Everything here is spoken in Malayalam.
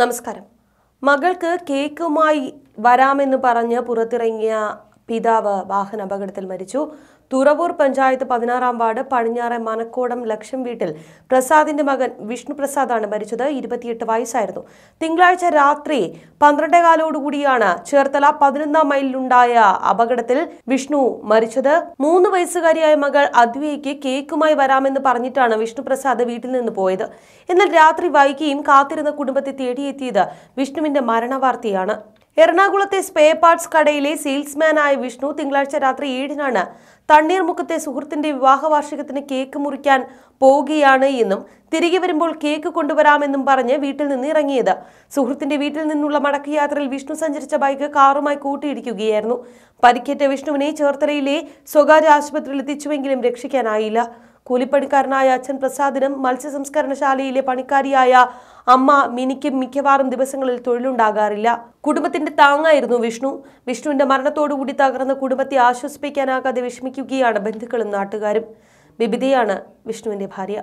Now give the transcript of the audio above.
നമസ്കാരം മകൾക്ക് കേക്കുമായി വരാമെന്ന് പറഞ്ഞ് പുറത്തിറങ്ങിയ പിതാവ് വാഹന അപകടത്തിൽ മരിച്ചു തുറവൂർ പഞ്ചായത്ത് പതിനാറാം വാർഡ് പടിഞ്ഞാറെ മനക്കോടം ലക്ഷം വീട്ടിൽ പ്രസാദിന്റെ മകൻ വിഷ്ണുപ്രസാദാണ് മരിച്ചത് ഇരുപത്തിയെട്ട് വയസ്സായിരുന്നു തിങ്കളാഴ്ച രാത്രി പന്ത്രണ്ടേകാലോടുകൂടിയാണ് ചേർത്തല പതിനൊന്നാം മൈലിലുണ്ടായ അപകടത്തിൽ വിഷ്ണു മരിച്ചത് മൂന്ന് വയസ്സുകാരിയായ മകൾ അദ്വൈക്ക് കേക്കുമായി വരാമെന്ന് പറഞ്ഞിട്ടാണ് വിഷ്ണുപ്രസാദ് വീട്ടിൽ നിന്ന് പോയത് എന്നാൽ രാത്രി വൈകിയും കാത്തിരുന്ന കുടുംബത്തെ തേടിയെത്തിയത് വിഷ്ണുവിന്റെ മരണവാർത്തയാണ് എറണാകുളത്തെ സ്പേ പാർട്സ് കടയിലെ സെയിൽസ്മാനായ വിഷ്ണു തിങ്കളാഴ്ച രാത്രി ഏഴിനാണ് തണ്ണീർമുഖത്തെ സുഹൃത്തിന്റെ വിവാഹവാർഷികത്തിന് കേക്ക് മുറിക്കാൻ പോവുകയാണ് എന്നും തിരികെ വരുമ്പോൾ കേക്ക് കൊണ്ടുവരാമെന്നും പറഞ്ഞ് വീട്ടിൽ നിന്ന് ഇറങ്ങിയത് സുഹൃത്തിന്റെ വീട്ടിൽ നിന്നുള്ള മടക്കയാത്രയിൽ വിഷ്ണു സഞ്ചരിച്ച ബൈക്ക് കാറുമായി കൂട്ടിയിടിക്കുകയായിരുന്നു പരിക്കേറ്റ വിഷ്ണുവിനെ ചേർത്തലയിലെ സ്വകാര്യ ആശുപത്രിയിൽ എത്തിച്ചുവെങ്കിലും രക്ഷിക്കാനായില്ല കൂലിപ്പണിക്കാരനായ അച്ഛൻ പ്രസാദിനും സംസ്കരണശാലയിലെ പണിക്കാരിയായ അമ്മ മിനിക്ക് മിക്കവാറും ദിവസങ്ങളിൽ തൊഴിലുണ്ടാകാറില്ല കുടുംബത്തിന്റെ താങ്ങായിരുന്നു വിഷ്ണു വിഷ്ണുവിന്റെ മരണത്തോടുകൂടി തകർന്ന കുടുംബത്തെ ആശ്വസിപ്പിക്കാനാകാതെ വിഷമിക്കുകയാണ് ബന്ധുക്കളും നാട്ടുകാരും ബിബിതയാണ് വിഷ്ണുവിന്റെ ഭാര്യ